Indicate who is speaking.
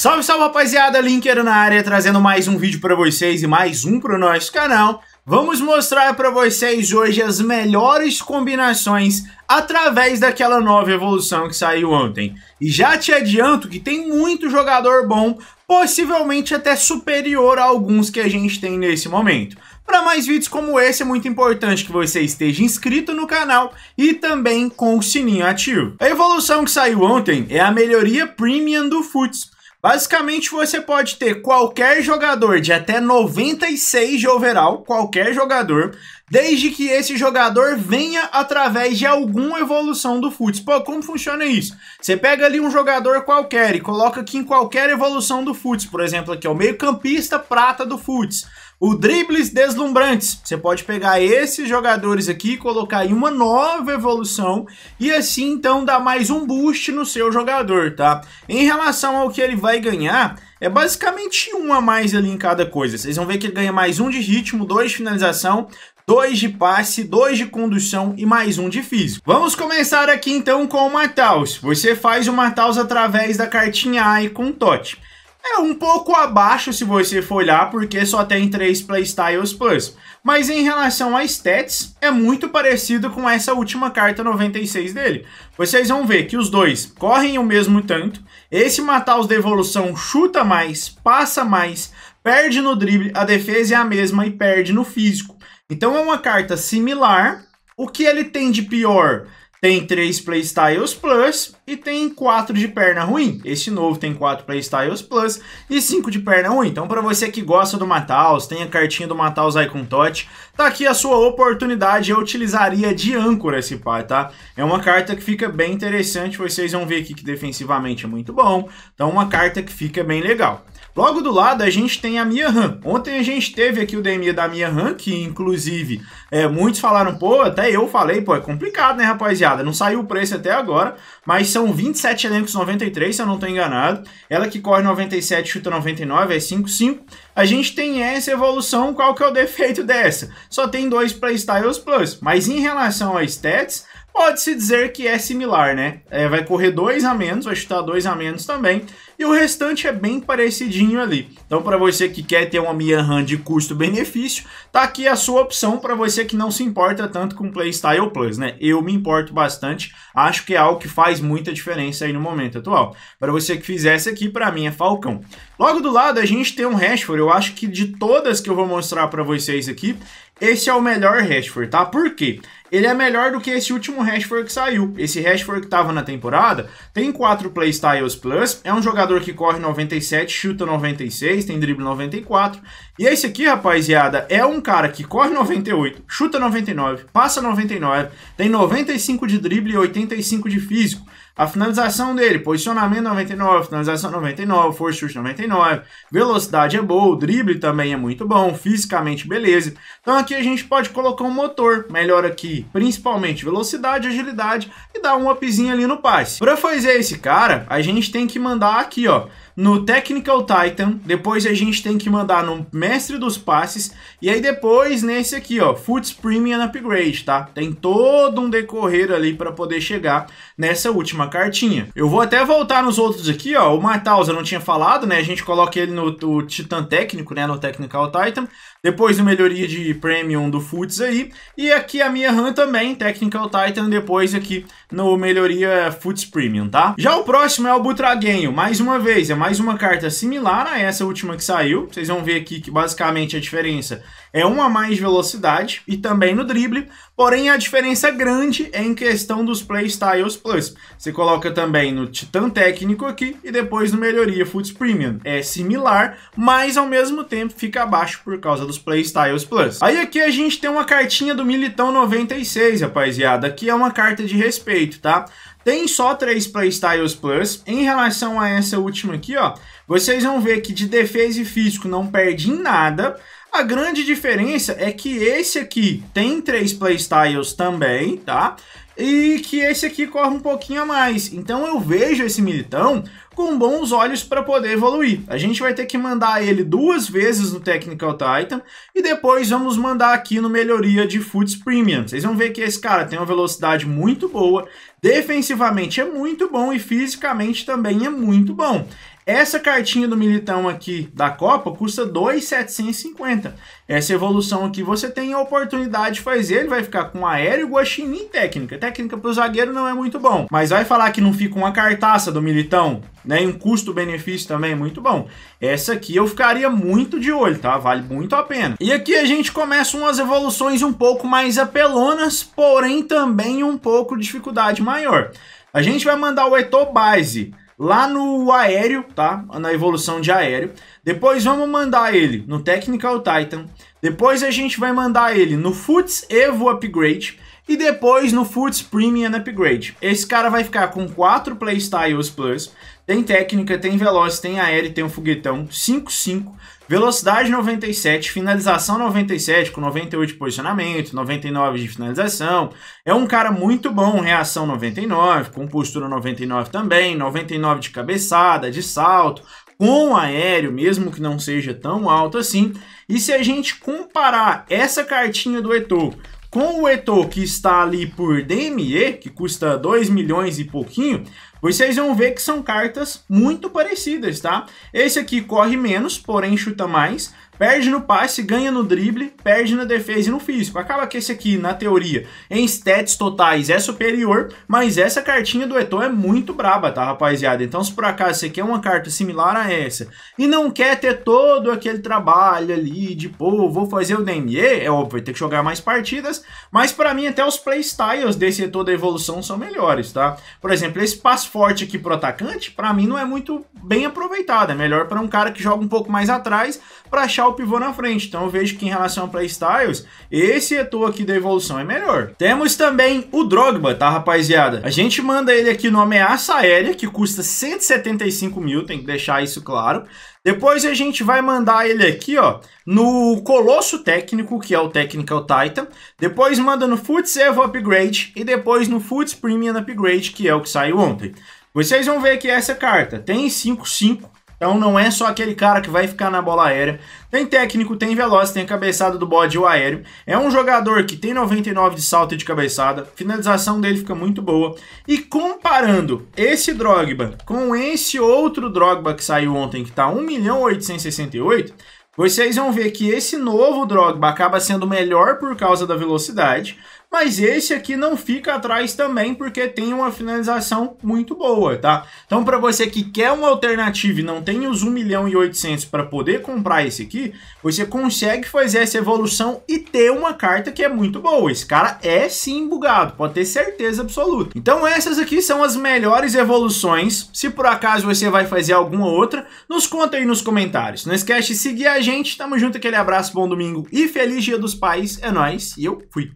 Speaker 1: Salve, salve rapaziada, linkero na área, trazendo mais um vídeo para vocês e mais um para o nosso canal. Vamos mostrar para vocês hoje as melhores combinações através daquela nova evolução que saiu ontem. E já te adianto que tem muito jogador bom, possivelmente até superior a alguns que a gente tem nesse momento. Para mais vídeos como esse, é muito importante que você esteja inscrito no canal e também com o sininho ativo. A evolução que saiu ontem é a melhoria premium do FUTS, Basicamente, você pode ter qualquer jogador de até 96 de overall, qualquer jogador, desde que esse jogador venha através de alguma evolução do futs. Pô, como funciona isso? Você pega ali um jogador qualquer e coloca aqui em qualquer evolução do futs, por exemplo, aqui é o meio-campista prata do futs. O dribles deslumbrantes, você pode pegar esses jogadores aqui, colocar em uma nova evolução e assim então dar mais um boost no seu jogador, tá? Em relação ao que ele vai ganhar, é basicamente um a mais ali em cada coisa. Vocês vão ver que ele ganha mais um de ritmo, dois de finalização, dois de passe, dois de condução e mais um de físico. Vamos começar aqui então com o Mataus. Você faz o Mataus através da cartinha A e com Tote. É um pouco abaixo se você for olhar, porque só tem três Playstyles Plus. Mas em relação a stats, é muito parecido com essa última carta 96 dele. Vocês vão ver que os dois correm o mesmo tanto. Esse Mataus de evolução chuta mais, passa mais, perde no drible, a defesa é a mesma e perde no físico. Então é uma carta similar. O que ele tem de pior? Tem 3 playstyles plus e tem 4 de perna ruim. Esse novo tem 4 playstyles plus e 5 de perna ruim. Então para você que gosta do Mataus, tem a cartinha do Mataus aí com Tot, tá aqui a sua oportunidade. Eu utilizaria de âncora esse par, tá? É uma carta que fica bem interessante, vocês vão ver aqui que defensivamente é muito bom. Então uma carta que fica bem legal. Logo do lado a gente tem a Mia Han. Ontem a gente teve aqui o DM da Mia Han, que inclusive é, muitos falaram, pô, até eu falei, pô, é complicado, né, rapaziada? Não saiu o preço até agora, mas são 27 elencos 93, se eu não tô enganado. Ela que corre 97, chuta 99, é 55. A gente tem essa evolução, qual que é o defeito dessa? Só tem dois playstyles Plus, mas em relação a stats, pode-se dizer que é similar, né? É, vai correr dois a menos, vai chutar dois a menos também, e o restante é bem parecidinho ali. Então, para você que quer ter uma Mia RAM de custo-benefício, tá aqui a sua opção para você que não se importa tanto com Playstyle Plus, né? Eu me importo bastante, acho que é algo que faz muita diferença aí no momento atual. Para você que fizesse aqui, para mim é Falcão. Logo do lado, a gente tem um Rashford, eu eu acho que de todas que eu vou mostrar para vocês aqui, esse é o melhor Rashford, tá? Por quê? ele é melhor do que esse último Rashford que saiu. Esse Rashford que estava na temporada tem 4 playstyles plus, é um jogador que corre 97, chuta 96, tem drible 94. E esse aqui, rapaziada, é um cara que corre 98, chuta 99, passa 99, tem 95 de drible e 85 de físico. A finalização dele, posicionamento 99, finalização 99, force chute 99, velocidade é boa, o drible também é muito bom, fisicamente beleza. Então aqui a gente pode colocar um motor melhor aqui principalmente velocidade, agilidade e dar um upzinho ali no passe. Para fazer esse cara, a gente tem que mandar aqui, ó, no Technical Titan, depois a gente tem que mandar no Mestre dos Passes, e aí depois nesse aqui, ó, Foots Premium Upgrade, tá? Tem todo um decorrer ali para poder chegar nessa última cartinha. Eu vou até voltar nos outros aqui, ó, o Matthaus eu não tinha falado, né? A gente coloca ele no, Titan Técnico, né, no Technical Titan, depois o Melhoria de Premium do Foots aí, e aqui a minha e também Technical Titan depois aqui no Melhoria Foods Premium, tá? Já o próximo é o Butraguenho, mais uma vez, é mais uma carta similar a essa última que saiu. Vocês vão ver aqui que basicamente a diferença é uma mais velocidade e também no drible, porém a diferença é grande é em questão dos Playstyles Plus. Você coloca também no Titan Técnico aqui e depois no Melhoria Foods Premium. É similar, mas ao mesmo tempo fica abaixo por causa dos Playstyles Plus. Aí aqui a gente tem uma cartinha do Militão 96, rapaziada, que é uma carta de respeito, tá? Tem só três Playstyles Plus. Em relação a essa última aqui, ó, vocês vão ver que de defesa e físico não perde em nada, a grande diferença é que esse aqui tem três playstyles também, tá? E que esse aqui corre um pouquinho a mais. Então eu vejo esse militão com bons olhos para poder evoluir. A gente vai ter que mandar ele duas vezes no Technical Titan e depois vamos mandar aqui no Melhoria de Foods Premium. Vocês vão ver que esse cara tem uma velocidade muito boa, defensivamente é muito bom e fisicamente também é muito bom. Essa cartinha do Militão aqui da Copa custa 2,750. Essa evolução aqui você tem a oportunidade de fazer. Ele vai ficar com aéreo, guaxinim técnica. Técnica para o zagueiro não é muito bom. Mas vai falar que não fica uma cartaça do Militão, né? E um custo-benefício também é muito bom. Essa aqui eu ficaria muito de olho, tá? Vale muito a pena. E aqui a gente começa umas evoluções um pouco mais apelonas, porém também um pouco de dificuldade maior. A gente vai mandar o Etobase. Base lá no aéreo, tá? Na evolução de aéreo. Depois vamos mandar ele no Technical Titan. Depois a gente vai mandar ele no Foots Evo Upgrade. E depois no Foots Premium Upgrade. Esse cara vai ficar com 4 Playstyles Plus. Tem técnica, tem veloz, tem aéreo, tem um foguetão. 55 Velocidade 97, finalização 97, com 98 de posicionamento, 99 de finalização. É um cara muito bom, reação 99, com postura 99 também, 99 de cabeçada, de salto, com aéreo, mesmo que não seja tão alto assim. E se a gente comparar essa cartinha do Eto'o com o Eto'o que está ali por DME, que custa 2 milhões e pouquinho, vocês vão ver que são cartas muito parecidas, tá? Esse aqui corre menos, porém chuta mais, perde no passe, ganha no drible, perde na defesa e no físico. Acaba que esse aqui, na teoria, em stats totais é superior, mas essa cartinha do Eton é muito braba, tá, rapaziada? Então, se por acaso você quer é uma carta similar a essa e não quer ter todo aquele trabalho ali de, pô, vou fazer o DME, é óbvio, vai ter que jogar mais partidas, mas para mim até os playstyles desse Eton da evolução são melhores, tá? Por exemplo, esse passo forte aqui pro atacante, para mim não é muito bem aproveitada. É melhor para um cara que joga um pouco mais atrás para achar o pivô na frente. Então eu vejo que em relação a playstyles, esse setor aqui da evolução é melhor. Temos também o Drogba, tá, rapaziada? A gente manda ele aqui no ameaça aérea, que custa 175 mil, tem que deixar isso claro. Depois a gente vai mandar ele aqui, ó, no Colosso Técnico, que é o Technical Titan. Depois manda no Foot Servo Upgrade e depois no Foot Premium Upgrade, que é o que saiu ontem. Vocês vão ver que essa carta tem 5-5, então não é só aquele cara que vai ficar na bola aérea. Tem técnico, tem veloz, tem a cabeçada do bode e o aéreo. É um jogador que tem 99 de salto e de cabeçada. Finalização dele fica muito boa. E comparando esse Drogba com esse outro Drogba que saiu ontem, que tá 1 milhão 868, vocês vão ver que esse novo Drogba acaba sendo melhor por causa da velocidade mas esse aqui não fica atrás também, porque tem uma finalização muito boa, tá? Então, para você que quer uma alternativa e não tem os 1 milhão e 800 para poder comprar esse aqui, você consegue fazer essa evolução e ter uma carta que é muito boa. Esse cara é sim bugado, pode ter certeza absoluta. Então, essas aqui são as melhores evoluções. Se por acaso você vai fazer alguma outra, nos conta aí nos comentários. Não esquece de seguir a gente. Tamo junto, aquele abraço, bom domingo e feliz Dia dos Pais. É nóis e eu fui.